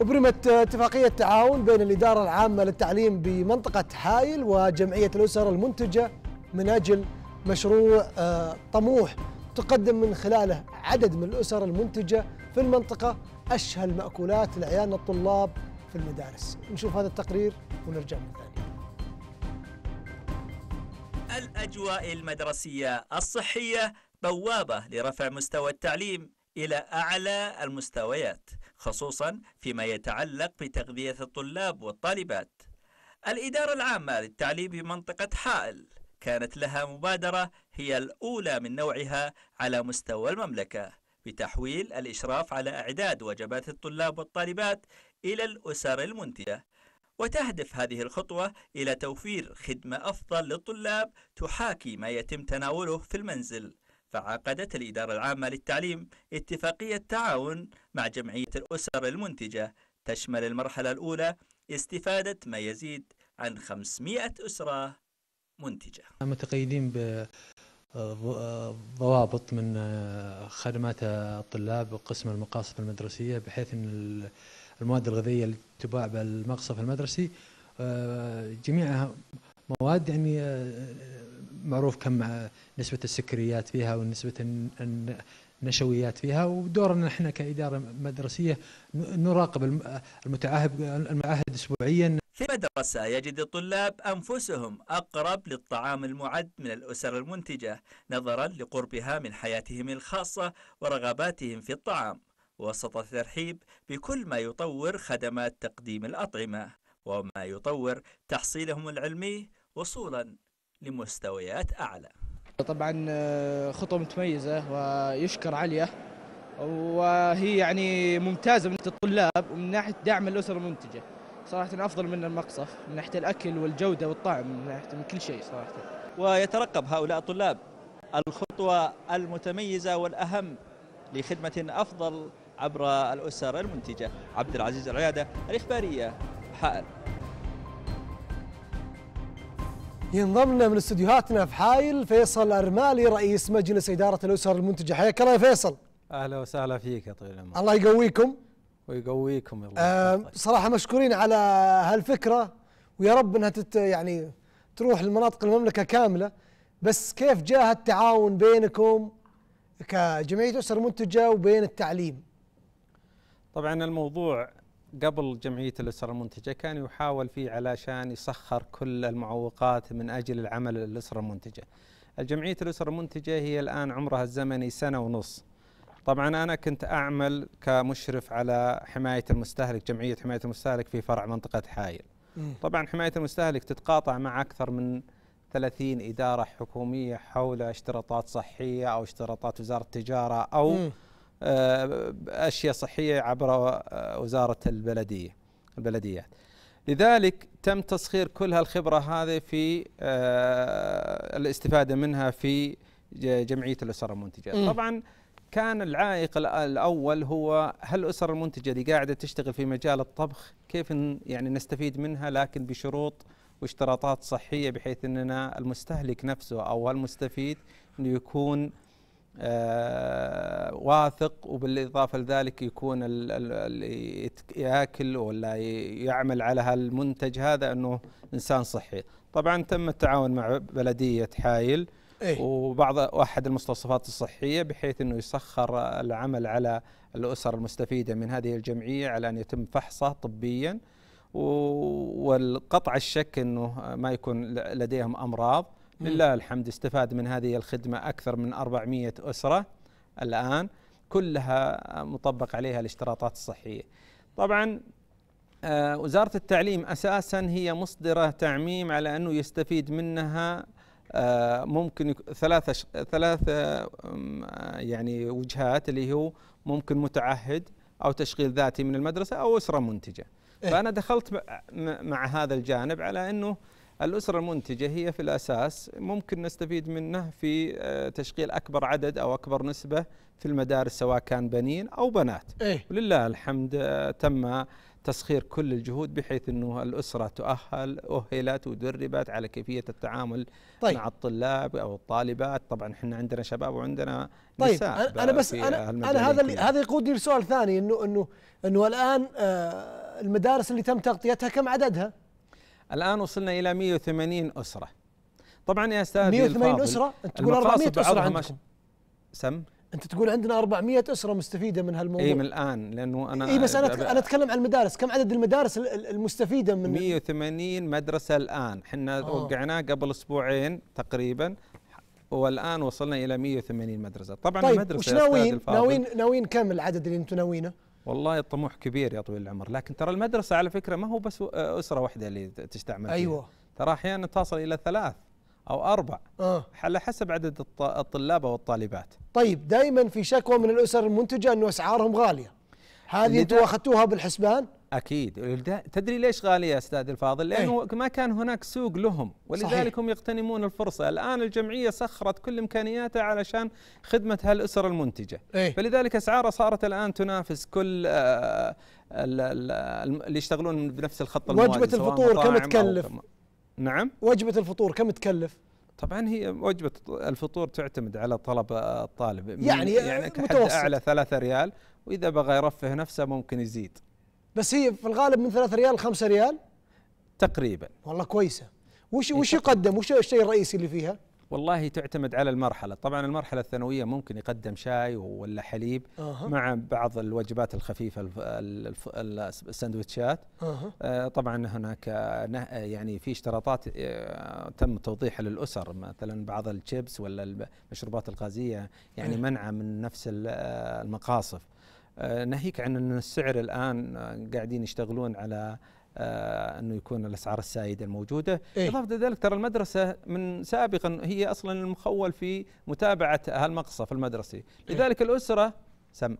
أبرمت اتفاقية تعاون بين الإدارة العامة للتعليم بمنطقة حايل وجمعية الأسر المنتجة من أجل مشروع آه، طموح تقدم من خلاله عدد من الأسر المنتجة في المنطقة أشهى المأكولات لعيالنا الطلاب في المدارس نشوف هذا التقرير ونرجع من ثاني الأجواء المدرسية الصحية بوابة لرفع مستوى التعليم إلى أعلى المستويات خصوصا فيما يتعلق بتغذية الطلاب والطالبات الإدارة العامة للتعليم بمنطقة حائل كانت لها مبادرة هي الأولى من نوعها على مستوى المملكة بتحويل الإشراف على إعداد وجبات الطلاب والطالبات إلى الأسر المنتجة وتهدف هذه الخطوة إلى توفير خدمة أفضل للطلاب تحاكي ما يتم تناوله في المنزل فعقدت الإدارة العامة للتعليم اتفاقية تعاون مع جمعية الأسر المنتجة تشمل المرحلة الأولى استفادة ما يزيد عن 500 أسرة منتجة نعم، متقيدين ضوابط من آه، خدمات الطلاب وقسم المقاصف المدرسية بحيث أن المواد الغذائية اللي تباع بالمقصف المدرسي آه، جميعها مواد يعني آه، معروف كم آه، نسبة السكريات فيها ونسبة النشويات فيها ودورنا نحن كإدارة مدرسية نراقب آه، المتعاهد المعاهد أسبوعيا في المدرسة يجد الطلاب أنفسهم أقرب للطعام المعد من الأسر المنتجة نظرا لقربها من حياتهم الخاصة ورغباتهم في الطعام وسط الترحيب بكل ما يطور خدمات تقديم الأطعمة وما يطور تحصيلهم العلمي وصولا لمستويات أعلى طبعا آه، خطوة متميزة ويشكر عليا وهي يعني ممتازة من الطلاب ومن ناحية دعم الأسر المنتجة صراحة أفضل من المقصف من ناحية الأكل والجودة والطعم من ناحية من كل شيء صراحة ويترقب هؤلاء الطلاب الخطوة المتميزة والأهم لخدمة أفضل عبر الأسر المنتجة عبد العزيز العيادة الإخبارية حائل ينضم لنا من استديوهاتنا في حايل فيصل أرمالي رئيس مجلس إدارة الأسر المنتجة حياك الله يا فيصل أهلا وسهلا فيك يا طويل العمر الله يقويكم ويقويكم الله أه طيب. صراحة مشكورين على هالفكرة ويا رب أنها تت يعني تروح لمناطق المملكة كاملة بس كيف جاء التعاون بينكم كجمعية أسر منتجة وبين التعليم طبعا الموضوع قبل جمعية الأسرة المنتجة كان يحاول فيه علشان يسخر كل المعوقات من أجل العمل الأسرة المنتجة الجمعية الأسرة المنتجة هي الآن عمرها الزمني سنة ونص طبعا أنا كنت أعمل كمشرف على حماية المستهلك جمعية حماية المستهلك في فرع منطقة حايل طبعا حماية المستهلك تتقاطع مع أكثر من 30 إدارة حكومية حول اشتراطات صحية أو اشتراطات وزارة التجارة أو م. آه، اشياء صحيه عبر آه، وزاره البلديه البلديات. لذلك تم تسخير كل هالخبره هذه في آه، الاستفاده منها في جمعيه الاسر المنتجه. طبعا كان العائق الاول هو هل الاسر المنتجه اللي قاعده تشتغل في مجال الطبخ كيف يعني نستفيد منها لكن بشروط واشتراطات صحيه بحيث اننا المستهلك نفسه او المستفيد انه يكون آه، واثق وبالاضافه لذلك يكون اللي ياكل ولا يعمل على هالمنتج هذا انه انسان صحي. طبعا تم التعاون مع بلديه حايل أيه؟ وبعض واحد المستوصفات الصحيه بحيث انه يسخر العمل على الاسر المستفيده من هذه الجمعيه على ان يتم فحصه طبيا والقطع الشك انه ما يكون لديهم امراض لله الحمد استفاد من هذه الخدمة أكثر من 400 أسرة الآن كلها مطبق عليها الاشتراطات الصحية طبعا آه، وزارة التعليم أساسا هي مصدرة تعميم على أنه يستفيد منها آه، ممكن ثلاثة ثلاثة يعني وجهات اللي هو ممكن متعهد أو تشغيل ذاتي من المدرسة أو أسرة منتجة إيه. فأنا دخلت مع هذا الجانب على أنه الأسرة المنتجة هي في الأساس ممكن نستفيد منه في آه، تشغيل أكبر عدد أو أكبر نسبة في المدارس سواء كان بنين أو بنات إيه؟ ولله الحمد آه، تم تسخير كل الجهود بحيث أنه الأسرة تؤهل أهلت ودربت على كيفية التعامل طيب. مع الطلاب أو الطالبات طبعا احنا عندنا شباب وعندنا طيب نساء أنا بس أنا, أنا هذا هذا يقودني لسؤال ثاني أنه أنه أنه الآن آه المدارس اللي تم تغطيتها كم عددها؟ الآن وصلنا إلى 180 أسرة طبعا يا أستاذ 180 أسرة أنت تقول 400 أسرة عندكم سم انت تقول عندنا 400 اسره مستفيده من هالموضوع اي من الان لانه انا اي بس انا انا اتكلم عن المدارس كم عدد المدارس المستفيده من 180 مدرسه الان احنا آه. وقعناه قبل اسبوعين تقريبا والان وصلنا الى 180 مدرسه طبعا طيب المدرسه وش ناويين ناويين ناويين كم العدد اللي انتم ناويينه والله الطموح كبير يا طويل العمر لكن ترى المدرسه على فكره ما هو بس اسره واحده اللي تستعمل أيوة. فيها. ترى احيانا تصل الى ثلاث او اربع آه. على حسب عدد الطلاب او الطالبات طيب دائما في شكوى من الاسر المنتجه أن اسعارهم غاليه هذه انتوا اخذتوها بالحسبان اكيد تدري ليش غاليه يا استاذ الفاضل إيه. لانه أي. ما كان هناك سوق لهم ولذلك صحيح. هم يغتنمون الفرصه الان الجمعيه سخرت كل امكانياتها علشان خدمه هالاسر المنتجه أي. فلذلك اسعارها صارت الان تنافس كل آه، اللي يشتغلون بنفس الخط الموازي وجبه الفطور كم تكلف نعم وجبه الفطور كم تكلف طبعا هي وجبه الفطور تعتمد على طلب الطالب يعني يعني كحد متوسط. اعلى 3 ريال واذا بغى يرفه نفسه ممكن يزيد بس هي في الغالب من 3 ريال ل 5 ريال تقريبا والله كويسه وش يعني وش يقدم وش الشيء الرئيسي اللي فيها والله تعتمد على المرحله طبعا المرحله الثانويه ممكن يقدم شاي ولا حليب أه. مع بعض الوجبات الخفيفه السندويتشات أه. طبعا هناك آه، آه، يعني في اشتراطات آه، تم توضيحها للاسر مثلا بعض الشيبس ولا المشروبات الغازيه يعني إيه. منعه من نفس المقاصف آه، ناهيك عن ان السعر الان آه، قاعدين يشتغلون على آه، انه يكون الاسعار السائده الموجوده، إيه؟ اضافه لذلك ترى المدرسه من سابقا هي اصلا المخول في متابعه هالمقصف المدرسي، إيه. لذلك إيه؟ الاسره سم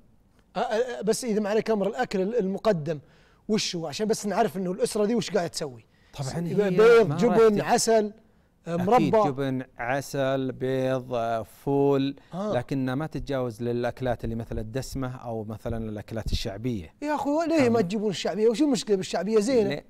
أه بس اذا معنا كامر الاكل المقدم وش هو عشان بس نعرف انه الاسره دي وش قاعده تسوي؟ طبعا هي بيض جبن عسل مربى جبن عسل بيض آه، فول آه. لكنها ما تتجاوز للاكلات اللي مثل الدسمه او مثلا الاكلات الشعبيه يا اخوي ليه ما تجيبون الشعبيه وشو المشكله بالشعبيه زينه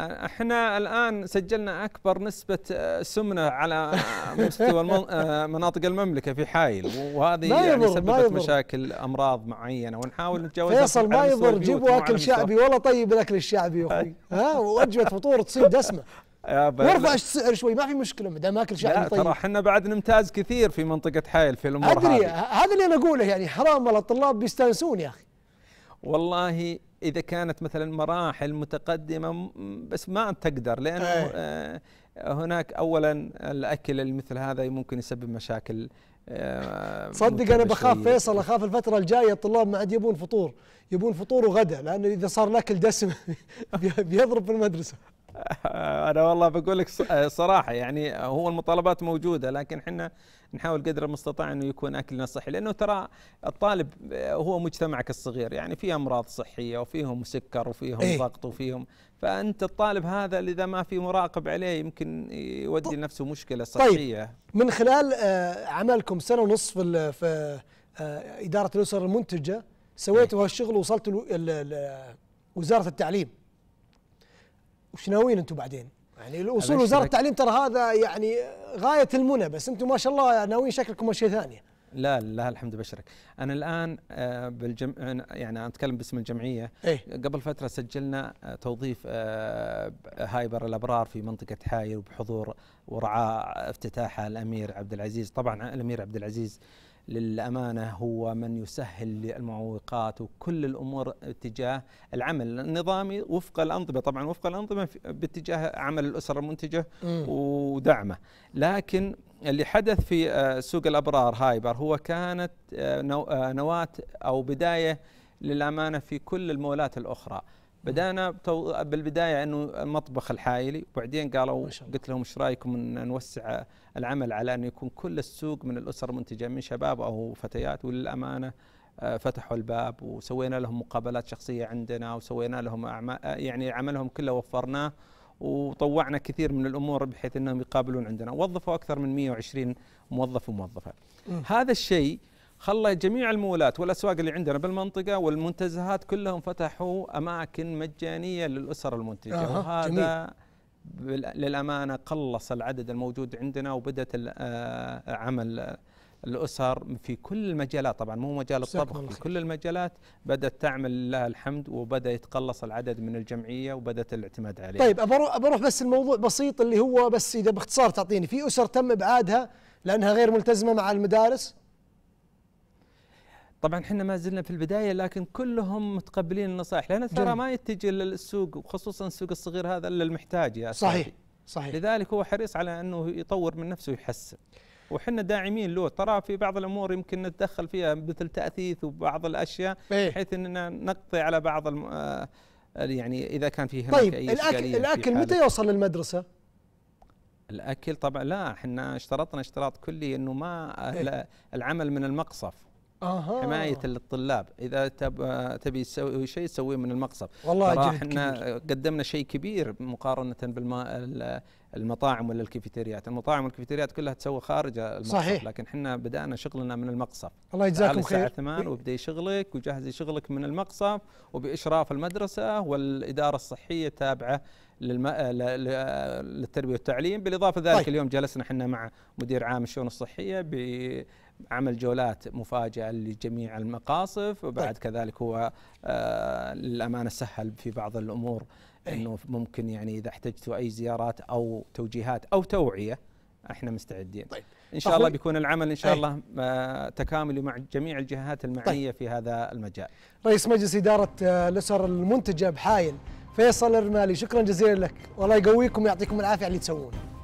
احنا الان سجلنا اكبر نسبه آه، سمنه على مستوى آه، مناطق المملكه في حايل وهذه ما يعني سببت مشاكل امراض معينه ونحاول نتجاوزها فيصل ما يضر جيبوا اكل شعبي والله طيب الاكل الشعبي يا اخوي ها وجبه فطور تصير دسمه وارفع آه، السعر شوي ما في مشكله ما دام اكل شعبي طيب ترى احنا بعد نمتاز كثير في منطقه حائل في الامور ادري هذا اللي انا اقوله يعني حرام والله الطلاب بيستانسون يا اخي والله اذا كانت مثلا مراحل متقدمه بس ما تقدر لانه إيه. آه، هناك اولا الاكل المثل هذا ممكن يسبب مشاكل آه، صدق انا بخاف فيصل اخاف الفتره الجايه الطلاب ما عاد يبون فطور يبون فطور وغدا لانه اذا صار الاكل دسم بيضرب في المدرسه آه، انا والله بقول لك آه، صراحه يعني هو المطالبات موجوده لكن احنا نحاول قدر المستطاع انه يكون اكلنا صحي لانه ترى الطالب آه، هو مجتمعك الصغير يعني في امراض صحيه وفيهم سكر وفيهم إيه؟ ضغط وفيهم فانت الطالب هذا اذا ما في مراقب عليه يمكن يودي طيب. لنفسه مشكله طيب، صحيه طيب من خلال عملكم سنه ونصف في اداره الاسر المنتجه سويتوا إيه. هالشغل ووصلتوا وزاره التعليم وش ناويين انتم بعدين؟ يعني الاصول وزاره التعليم ترى هذا يعني غايه المنى بس انتم ما شاء الله ناويين شكلكم شيء ثاني لا لا الحمد بشرك انا الان آه، بالجم... يعني اتكلم باسم الجمعيه إيه؟ قبل فتره سجلنا آه، توظيف آه، هايبر الابرار في منطقه حايل بحضور ورعاء افتتاحها الامير عبد العزيز طبعا الامير عبد العزيز للأمانة هو من يسهل المعوقات وكل الأمور اتجاه العمل النظامي وفق الأنظمة طبعا وفق الأنظمة باتجاه عمل الأسرة المنتجة م. ودعمه لكن اللي حدث في آه، سوق الأبرار هايبر هو كانت آه، آه، نواة أو بداية للأمانة في كل المولات الأخرى بدانا بالبدايه انه المطبخ الحائلي وبعدين قالوا قلت لهم ايش رايكم ان نوسع العمل على انه يكون كل السوق من الاسر منتجه من شباب او فتيات وللامانه آه، فتحوا الباب وسوينا لهم مقابلات شخصيه عندنا وسوينا لهم أعمال آه، يعني عملهم كله وفرناه وطوعنا كثير من الامور بحيث انهم يقابلون عندنا وظفوا اكثر من 120 موظف وموظفه هذا الشيء خلى جميع المولات والاسواق اللي عندنا بالمنطقه والمنتزهات كلهم فتحوا اماكن مجانيه للاسر المنتجه آه وهذا جميل. للامانه قلص العدد الموجود عندنا وبدات آه، عمل الاسر في كل المجالات طبعا مو مجال الطبخ في كل المجالات بدات تعمل لله الحمد وبدا يتقلص العدد من الجمعيه وبدات الاعتماد عليها. طيب بروح بس الموضوع بسيط اللي هو بس اذا باختصار تعطيني في اسر تم ابعادها لانها غير ملتزمه مع المدارس طبعا احنا ما زلنا في البدايه لكن كلهم متقبلين النصائح لان ترى ما يتجه للسوق وخصوصا السوق الصغير هذا الا المحتاج يا صحيح صحيح لذلك هو حريص على انه يطور من نفسه ويحسن وحنا داعمين له ترى في بعض الامور يمكن نتدخل فيها مثل تاثيث وبعض الاشياء إيه. بحيث اننا نقضي على بعض آه، يعني اذا كان فيه طيب أي الاكل الاكل متى يوصل للمدرسه؟ الاكل طبعا لا احنا اشترطنا اشتراط كلي انه ما آه، إيه. العمل من المقصف آه حمايه للطلاب اذا تبي تسوي شيء تسويه من المقصف والله احنا قدمنا شيء كبير مقارنه بالمطاعم ولا الكافيتريات المطاعم والكافيتريات كلها تسوي خارج المقصف صحيح. لكن احنا بدانا شغلنا من المقصف الله يجزاكم خير الساعه 8 وابدي شغلك وجهزي شغلك من المقصف وباشراف المدرسه والاداره الصحيه تابعه للم... للتربيه والتعليم بالاضافه لذلك طيب. اليوم جلسنا احنا مع مدير عام الشؤون الصحيه ب عمل جولات مفاجئه لجميع المقاصف وبعد طيب. كذلك هو آه، للامانه سهل في بعض الامور أي. انه ممكن يعني اذا احتجتوا اي زيارات او توجيهات او توعيه احنا مستعدين طيب. ان طيب. شاء الله بيكون العمل ان شاء أي. الله آه، تكاملي مع جميع الجهات المعنيه طيب. في هذا المجال رئيس مجلس اداره آه، الاسر المنتجه بحايل فيصل الرمالي شكرا جزيلا لك والله يقويكم ويعطيكم العافيه على اللي تسوونه